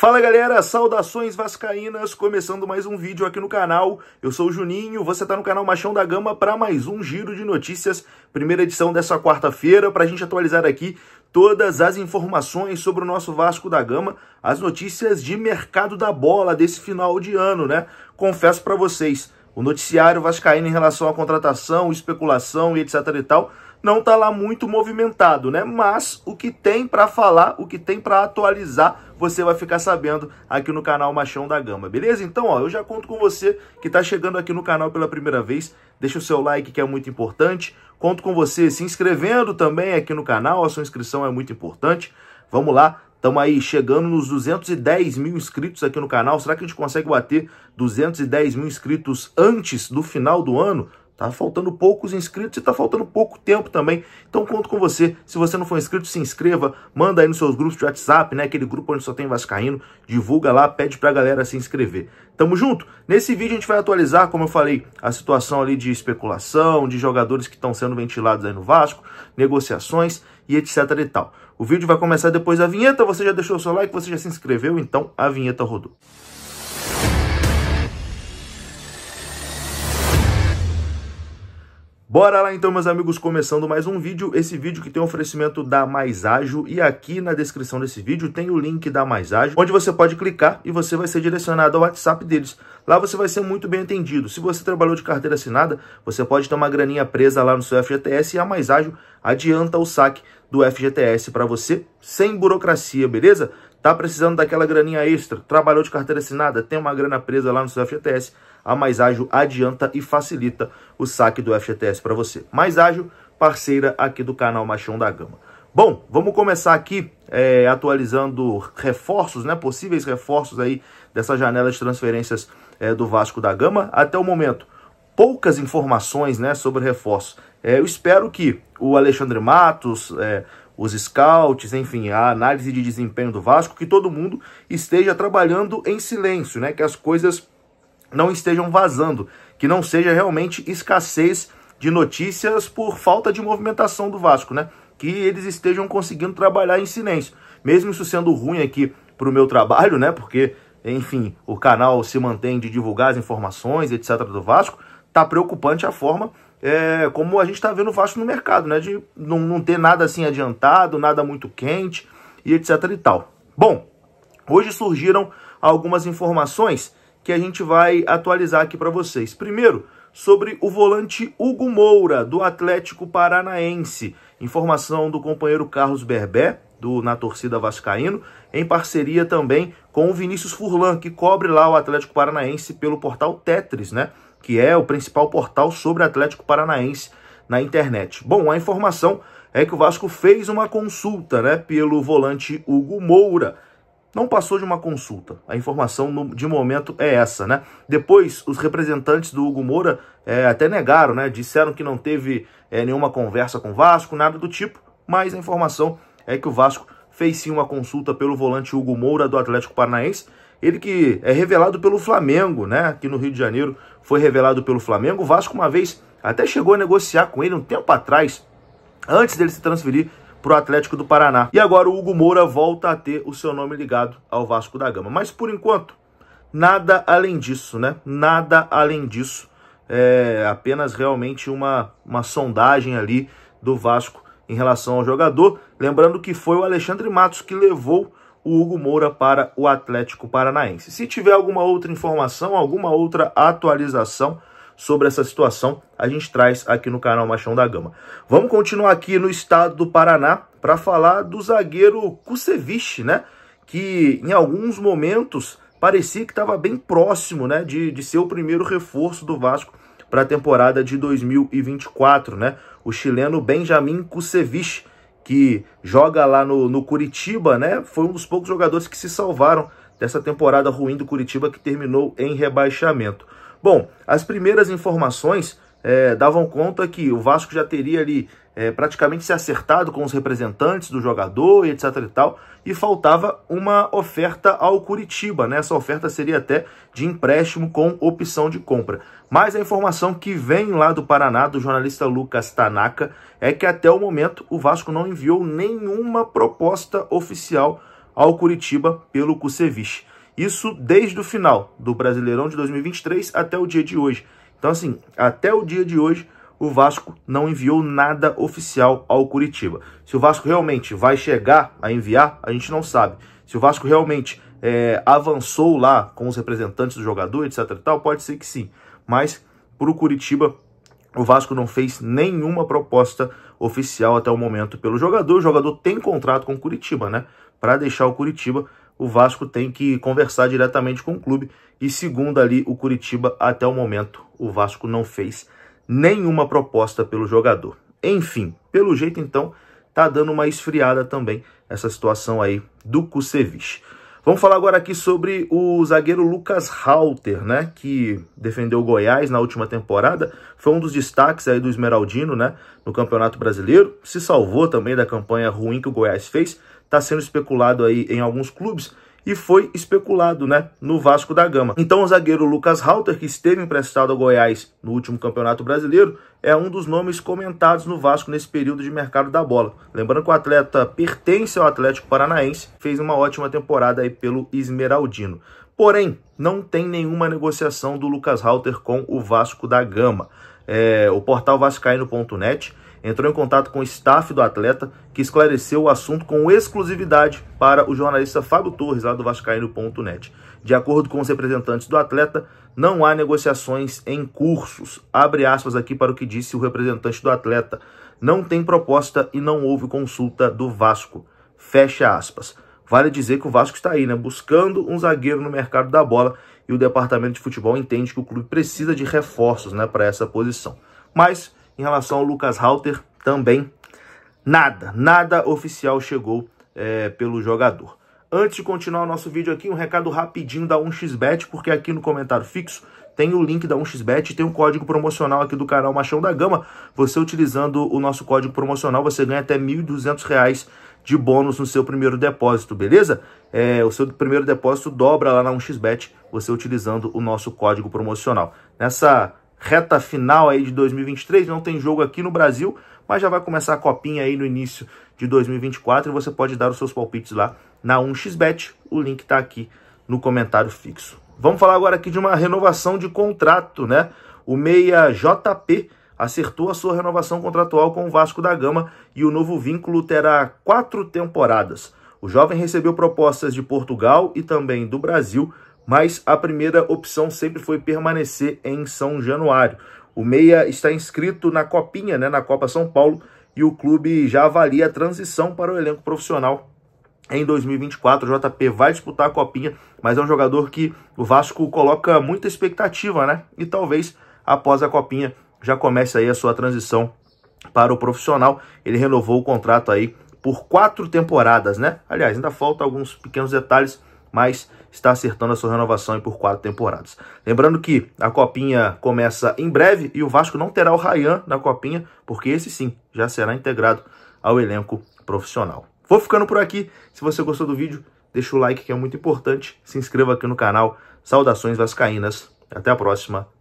Fala galera, saudações vascaínas, começando mais um vídeo aqui no canal. Eu sou o Juninho, você está no canal Machão da Gama para mais um giro de notícias, primeira edição dessa quarta-feira, para a gente atualizar aqui todas as informações sobre o nosso Vasco da Gama, as notícias de mercado da bola desse final de ano, né? Confesso para vocês, o noticiário vascaíno em relação à contratação, especulação e etc e tal, não está lá muito movimentado, né? Mas o que tem para falar, o que tem para atualizar, você vai ficar sabendo aqui no canal Machão da Gama, beleza? Então, ó, eu já conto com você que está chegando aqui no canal pela primeira vez, deixa o seu like que é muito importante, conto com você se inscrevendo também aqui no canal, a sua inscrição é muito importante, vamos lá, Estamos aí chegando nos 210 mil inscritos aqui no canal. Será que a gente consegue bater 210 mil inscritos antes do final do ano? Tá faltando poucos inscritos e tá faltando pouco tempo também. Então conto com você. Se você não for inscrito, se inscreva, manda aí nos seus grupos de WhatsApp, né? Aquele grupo onde só tem vascaíno, divulga lá, pede pra galera se inscrever. Tamo junto? Nesse vídeo a gente vai atualizar, como eu falei, a situação ali de especulação, de jogadores que estão sendo ventilados aí no Vasco, negociações e etc e tal. O vídeo vai começar depois da vinheta, você já deixou o seu like, você já se inscreveu, então a vinheta rodou. Bora lá então, meus amigos, começando mais um vídeo. Esse vídeo que tem um oferecimento da Mais Ágil e aqui na descrição desse vídeo tem o link da Mais Ágil, onde você pode clicar e você vai ser direcionado ao WhatsApp deles. Lá você vai ser muito bem atendido. Se você trabalhou de carteira assinada, você pode ter uma graninha presa lá no seu FGTS e a Mais Ágil adianta o saque do FGTS para você sem burocracia, beleza? Tá precisando daquela graninha extra? Trabalhou de carteira assinada? Tem uma grana presa lá no seu FGTS? a Mais Ágil adianta e facilita o saque do FGTS para você. Mais Ágil, parceira aqui do canal Machão da Gama. Bom, vamos começar aqui é, atualizando reforços, né? Possíveis reforços aí dessa janela de transferências é, do Vasco da Gama. Até o momento, poucas informações né, sobre reforços. É, eu espero que o Alexandre Matos, é, os scouts, enfim, a análise de desempenho do Vasco, que todo mundo esteja trabalhando em silêncio, né? Que as coisas não estejam vazando, que não seja realmente escassez de notícias por falta de movimentação do Vasco, né? Que eles estejam conseguindo trabalhar em silêncio. Mesmo isso sendo ruim aqui para o meu trabalho, né? Porque, enfim, o canal se mantém de divulgar as informações, etc. do Vasco, tá preocupante a forma é, como a gente está vendo o Vasco no mercado, né? De não, não ter nada assim adiantado, nada muito quente e etc. e tal. Bom, hoje surgiram algumas informações que a gente vai atualizar aqui para vocês. Primeiro, sobre o volante Hugo Moura, do Atlético Paranaense. Informação do companheiro Carlos Berbé, do Na Torcida Vascaíno, em parceria também com o Vinícius Furlan, que cobre lá o Atlético Paranaense pelo portal Tetris, né? Que é o principal portal sobre Atlético Paranaense na internet. Bom, a informação é que o Vasco fez uma consulta, né, pelo volante Hugo Moura não passou de uma consulta. A informação de momento é essa, né? Depois, os representantes do Hugo Moura é, até negaram, né? Disseram que não teve é, nenhuma conversa com o Vasco, nada do tipo, mas a informação é que o Vasco fez sim uma consulta pelo volante Hugo Moura do Atlético Paranaense. Ele que é revelado pelo Flamengo, né? Aqui no Rio de Janeiro foi revelado pelo Flamengo. O Vasco, uma vez, até chegou a negociar com ele um tempo atrás, antes dele se transferir para o Atlético do Paraná. E agora o Hugo Moura volta a ter o seu nome ligado ao Vasco da Gama. Mas por enquanto, nada além disso, né? Nada além disso. É apenas realmente uma, uma sondagem ali do Vasco em relação ao jogador. Lembrando que foi o Alexandre Matos que levou o Hugo Moura para o Atlético Paranaense. Se tiver alguma outra informação, alguma outra atualização, sobre essa situação, a gente traz aqui no canal Machão da Gama. Vamos continuar aqui no estado do Paraná para falar do zagueiro Kusevich, né? Que em alguns momentos parecia que estava bem próximo né, de, de ser o primeiro reforço do Vasco para a temporada de 2024, né? O chileno Benjamin Kusevich, que joga lá no, no Curitiba, né? Foi um dos poucos jogadores que se salvaram dessa temporada ruim do Curitiba que terminou em rebaixamento. Bom, as primeiras informações é, davam conta que o Vasco já teria ali é, praticamente se acertado com os representantes do jogador e etc e tal, e faltava uma oferta ao Curitiba, né? Essa oferta seria até de empréstimo com opção de compra. Mas a informação que vem lá do Paraná, do jornalista Lucas Tanaka, é que até o momento o Vasco não enviou nenhuma proposta oficial ao Curitiba pelo Kusevich. Isso desde o final do Brasileirão de 2023 até o dia de hoje. Então, assim, até o dia de hoje, o Vasco não enviou nada oficial ao Curitiba. Se o Vasco realmente vai chegar a enviar, a gente não sabe. Se o Vasco realmente é, avançou lá com os representantes do jogador, etc. Tal, pode ser que sim. Mas para o Curitiba, o Vasco não fez nenhuma proposta oficial até o momento pelo jogador. O jogador tem contrato com o Curitiba, né? Para deixar o Curitiba, o Vasco tem que conversar diretamente com o clube. E segundo ali o Curitiba, até o momento, o Vasco não fez nenhuma proposta pelo jogador. Enfim, pelo jeito então, tá dando uma esfriada também essa situação aí do Kusevich. Vamos falar agora aqui sobre o zagueiro Lucas Halter, né, que defendeu o Goiás na última temporada, foi um dos destaques aí do Esmeraldino, né, no Campeonato Brasileiro, se salvou também da campanha ruim que o Goiás fez, está sendo especulado aí em alguns clubes e foi especulado né, no Vasco da Gama. Então o zagueiro Lucas Halter, que esteve emprestado ao Goiás no último Campeonato Brasileiro, é um dos nomes comentados no Vasco nesse período de mercado da bola. Lembrando que o atleta pertence ao Atlético Paranaense, fez uma ótima temporada aí pelo Esmeraldino. Porém, não tem nenhuma negociação do Lucas Halter com o Vasco da Gama. É, o portal vascaíno.net entrou em contato com o staff do atleta, que esclareceu o assunto com exclusividade para o jornalista Fábio Torres, lá do vascaíno.net. De acordo com os representantes do atleta, não há negociações em cursos. Abre aspas aqui para o que disse o representante do atleta. Não tem proposta e não houve consulta do Vasco. Fecha aspas. Vale dizer que o Vasco está aí, né? Buscando um zagueiro no mercado da bola e o departamento de futebol entende que o clube precisa de reforços, né, para essa posição. Mas em relação ao Lucas Halter, também nada, nada oficial chegou é, pelo jogador. Antes de continuar o nosso vídeo aqui, um recado rapidinho da 1xBet, porque aqui no comentário fixo tem o link da 1xBet e tem um código promocional aqui do canal Machão da Gama. Você utilizando o nosso código promocional, você ganha até R$ 1.200 de bônus no seu primeiro depósito, beleza? É, o seu primeiro depósito dobra lá na 1xBet, você utilizando o nosso código promocional. Nessa reta final aí de 2023. Não tem jogo aqui no Brasil, mas já vai começar a copinha aí no início de 2024 e você pode dar os seus palpites lá na 1xBet. O link está aqui no comentário fixo. Vamos falar agora aqui de uma renovação de contrato, né? O meia JP acertou a sua renovação contratual com o Vasco da Gama e o novo vínculo terá quatro temporadas. O jovem recebeu propostas de Portugal e também do Brasil mas a primeira opção sempre foi permanecer em São Januário. O Meia está inscrito na Copinha, né, na Copa São Paulo, e o clube já avalia a transição para o elenco profissional em 2024. O JP vai disputar a Copinha, mas é um jogador que o Vasco coloca muita expectativa, né? E talvez após a Copinha já comece aí a sua transição para o profissional. Ele renovou o contrato aí por quatro temporadas, né? Aliás, ainda falta alguns pequenos detalhes, mas está acertando a sua renovação por quatro temporadas. Lembrando que a Copinha começa em breve e o Vasco não terá o Rayan na Copinha, porque esse sim já será integrado ao elenco profissional. Vou ficando por aqui. Se você gostou do vídeo, deixa o like que é muito importante. Se inscreva aqui no canal. Saudações vascaínas. Até a próxima.